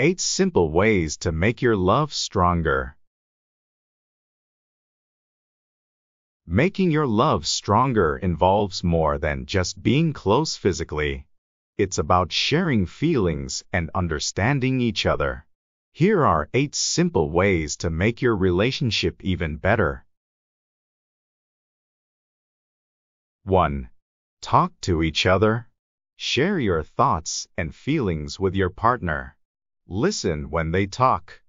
8 Simple Ways to Make Your Love Stronger Making your love stronger involves more than just being close physically. It's about sharing feelings and understanding each other. Here are 8 simple ways to make your relationship even better. 1. Talk to each other. Share your thoughts and feelings with your partner. Listen when they talk.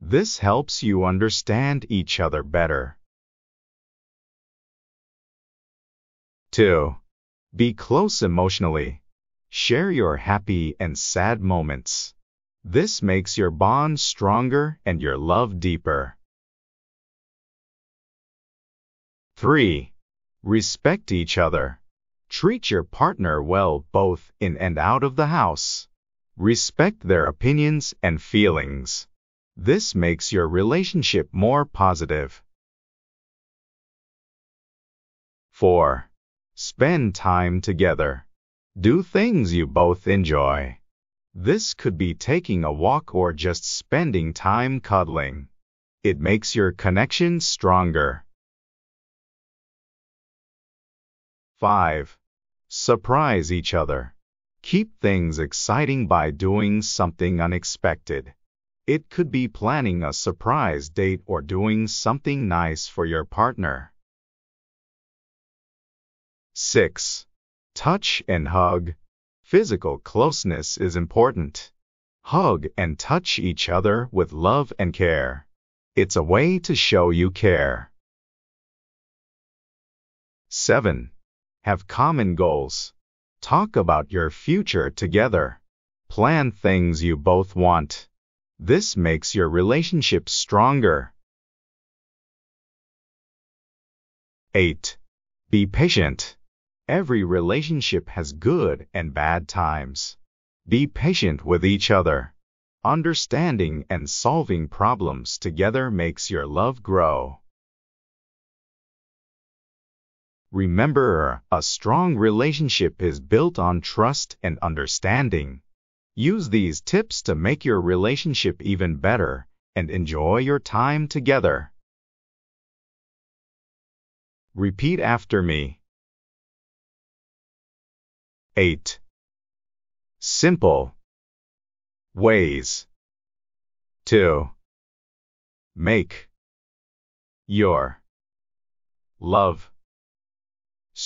This helps you understand each other better. 2. Be close emotionally. Share your happy and sad moments. This makes your bond stronger and your love deeper. 3. Respect each other. Treat your partner well both in and out of the house. Respect their opinions and feelings. This makes your relationship more positive. 4. Spend time together. Do things you both enjoy. This could be taking a walk or just spending time cuddling. It makes your connection stronger. 5. Surprise each other. Keep things exciting by doing something unexpected. It could be planning a surprise date or doing something nice for your partner. 6. Touch and hug. Physical closeness is important. Hug and touch each other with love and care. It's a way to show you care. 7. Have common goals. Talk about your future together. Plan things you both want. This makes your relationship stronger. 8. Be patient. Every relationship has good and bad times. Be patient with each other. Understanding and solving problems together makes your love grow. Remember, a strong relationship is built on trust and understanding. Use these tips to make your relationship even better and enjoy your time together. Repeat after me. 8. Simple ways to make your love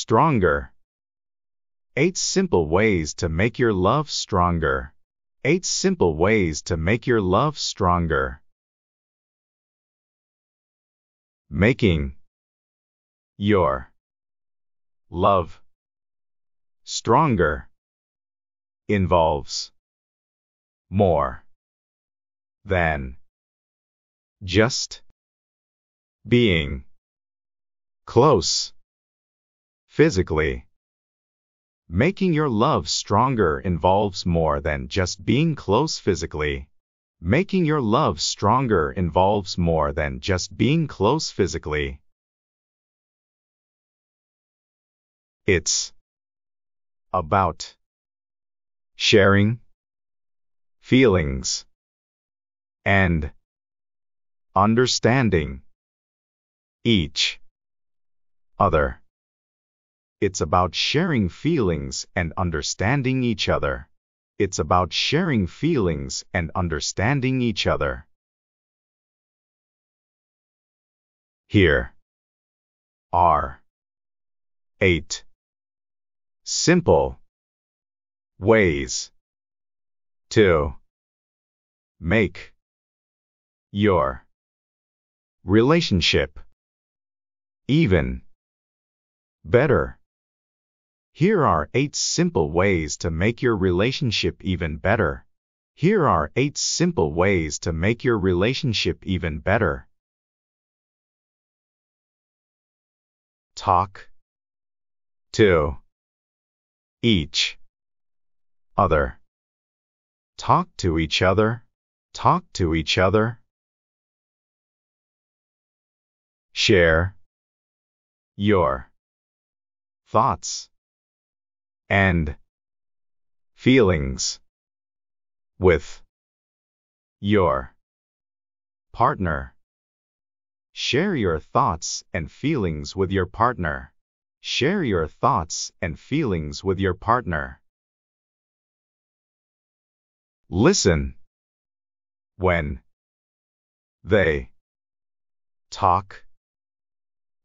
stronger. 8 Simple Ways to Make Your Love Stronger. 8 Simple Ways to Make Your Love Stronger. Making your love stronger involves more than just being close physically. Making your love stronger involves more than just being close physically. Making your love stronger involves more than just being close physically. It's about sharing feelings and understanding each other. It's about sharing feelings and understanding each other. It's about sharing feelings and understanding each other. Here are eight simple ways to make your relationship even better. Here are 8 simple ways to make your relationship even better. Here are 8 simple ways to make your relationship even better. Talk to each other. Talk to each other. Talk to each other. Share your thoughts and feelings with your partner. Share your thoughts and feelings with your partner. Share your thoughts and feelings with your partner. Listen when they talk.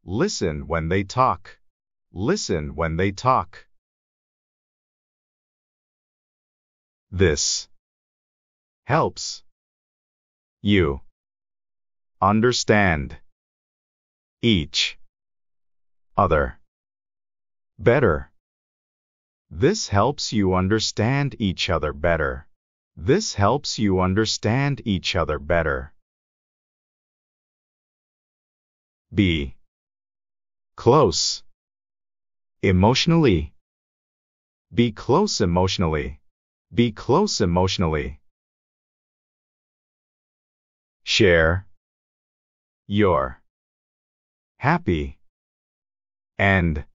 Listen when they talk. Listen when they talk. This helps you understand each other better. This helps you understand each other better. This helps you understand each other better. B. Close. Emotionally. Be close emotionally. Be close emotionally. Share. your happy and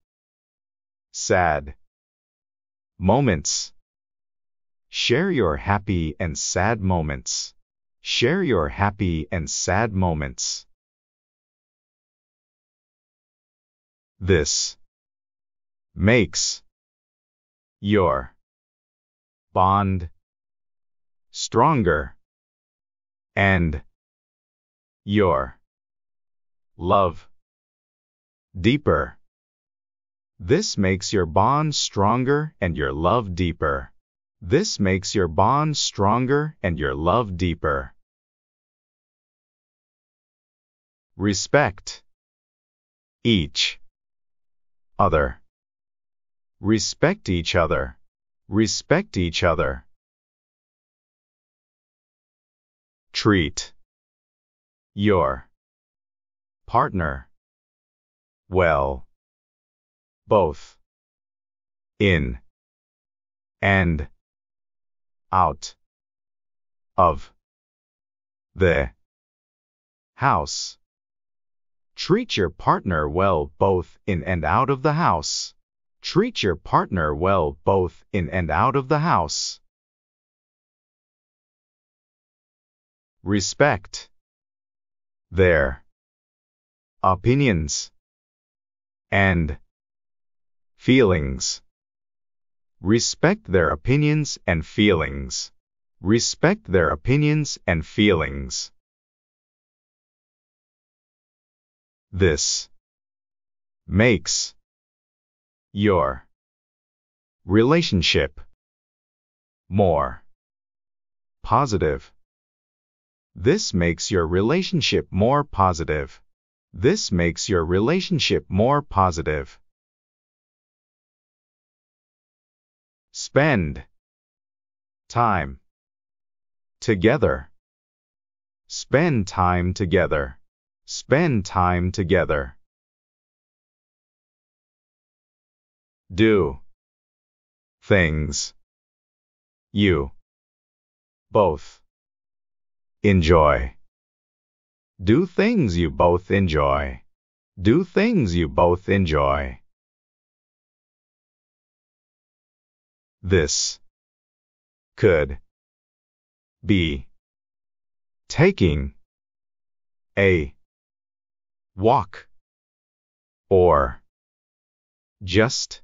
sad moments. Share your happy and sad moments. Share your happy and sad moments. This makes your bond, stronger, and your love deeper. This makes your bond stronger and your love deeper. This makes your bond stronger and your love deeper. Respect each other. Respect each other. Respect each other. Treat your partner well both in and out of the house. Treat your partner well both in and out of the house. Treat your partner well both in and out of the house. Respect their opinions and feelings. Respect their opinions and feelings. Respect their opinions and feelings. This makes your relationship more positive. This makes your relationship more positive. This makes your relationship more positive. Spend time together. Spend time together. Spend time together. do things you both enjoy. Do things you both enjoy. Do things you both enjoy. This could be taking a walk or just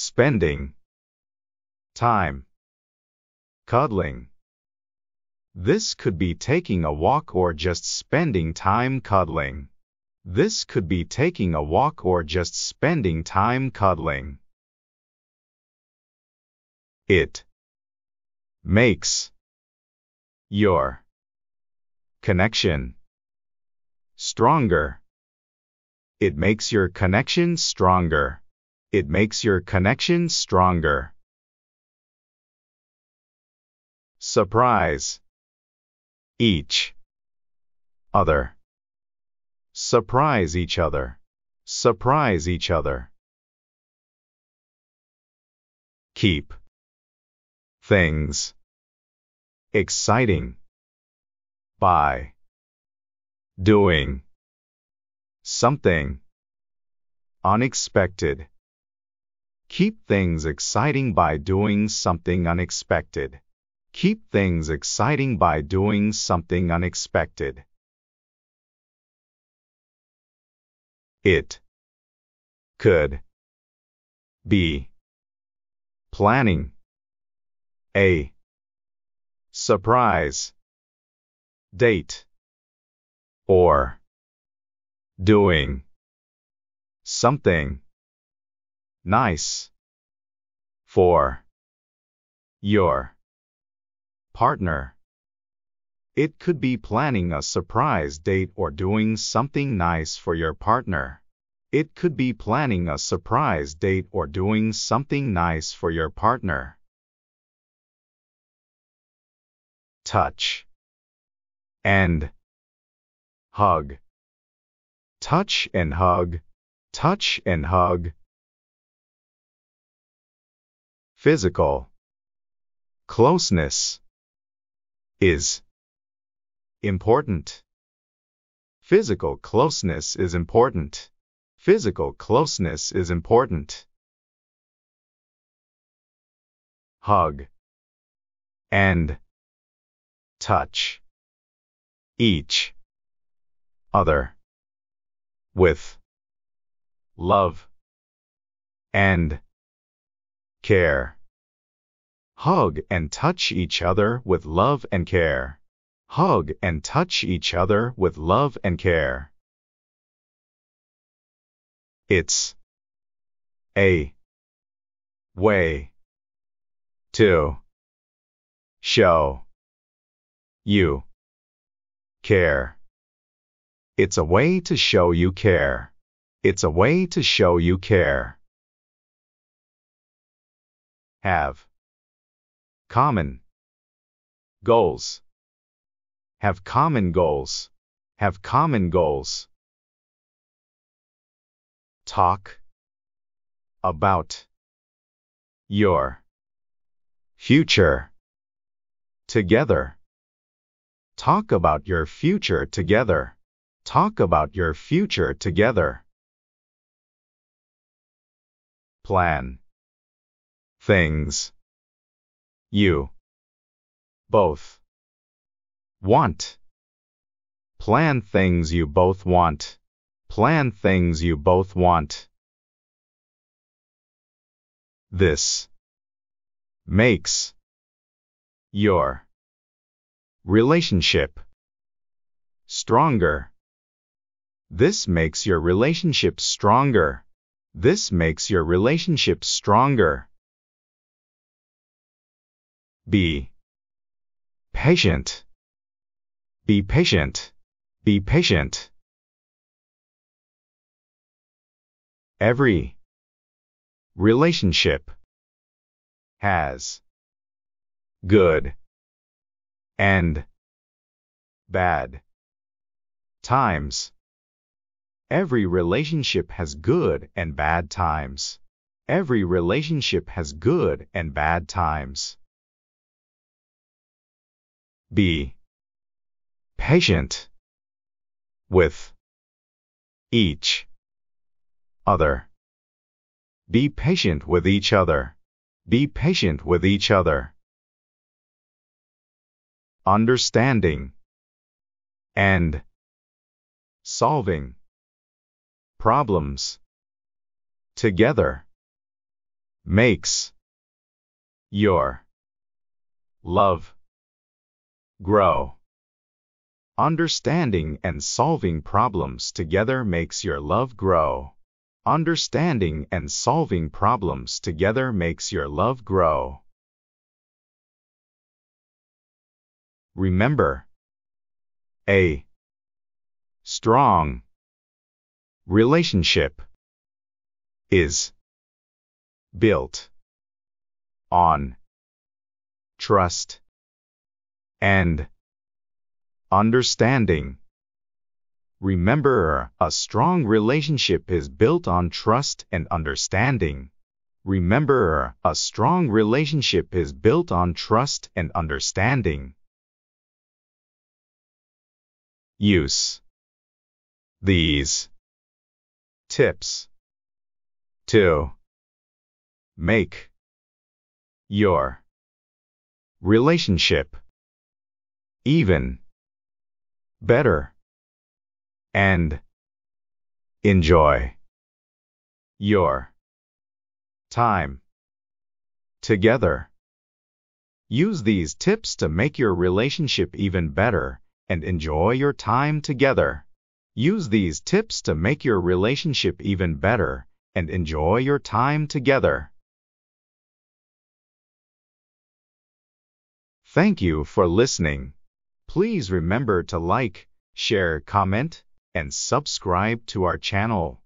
spending time cuddling. This could be taking a walk or just spending time cuddling. This could be taking a walk or just spending time cuddling. It makes your connection stronger. It makes your connection stronger. It makes your connection stronger. Surprise. Each. Other. Surprise each other. Surprise each other. Keep. Things. Exciting. By. Doing. Something. Unexpected. Keep things exciting by doing something unexpected. Keep things exciting by doing something unexpected. It could be planning a surprise date or doing something nice for your partner. It could be planning a surprise date or doing something nice for your partner. It could be planning a surprise date or doing something nice for your partner. Touch and hug. Touch and hug. Touch and hug physical closeness is important. Physical closeness is important. Physical closeness is important. Hug and touch each other with love and care. Hug and touch each other with love and care. Hug and touch each other with love and care. It's a way to show you care. It's a way to show you care. It's a way to show you care have common goals have common goals have common goals talk about your future together talk about your future together talk about your future together plan things. You both want. Plan things you both want. Plan things you both want. This makes your relationship stronger. This makes your relationship stronger. This makes your relationship stronger. Be patient. Be patient. Be patient. Every relationship has good and bad times. Every relationship has good and bad times. Every relationship has good and bad times. Be patient with each other. Be patient with each other. Be patient with each other. Understanding and solving problems together makes your love grow. Understanding and solving problems together makes your love grow. Understanding and solving problems together makes your love grow. Remember A strong relationship is built on trust and understanding. Remember, a strong relationship is built on trust and understanding. Remember, a strong relationship is built on trust and understanding. Use these tips to make your relationship even, better, and enjoy your time together. Use these tips to make your relationship even better and enjoy your time together. Use these tips to make your relationship even better and enjoy your time together. Thank you for listening. Please remember to like, share, comment, and subscribe to our channel.